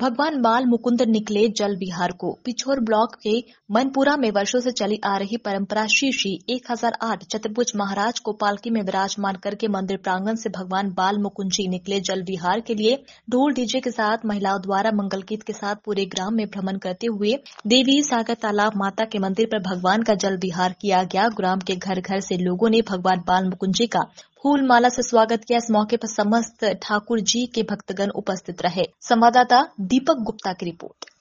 भगवान माल मुकुंद निकले जल विहार को पिछोर ब्लॉक के मनपुरा में वर्षों से चली आ रही परंपरा श्री श्री आठ चतुर्भुज महाराज को पालकी में विराजमान करके मंदिर प्रांगण से भगवान बाल मुकुंद जी निकले जल विहार के लिए ढोल डीजे के साथ महिलाओं द्वारा मंगल गीत के साथ पूरे ग्राम में भ्रमण करते हुए देवी सागर तालाब माता के मंदिर पर भगवान का जल विहार किया गया ग्राम के घर घर से लोगों ने भगवान बाल मुकुंद जी का फूल माला से स्वागत किया इस मौके पर समस्त ठाकुर जी के भक्तगण उपस्थित रहे संवाददाता दीपक गुप्ता की रिपोर्ट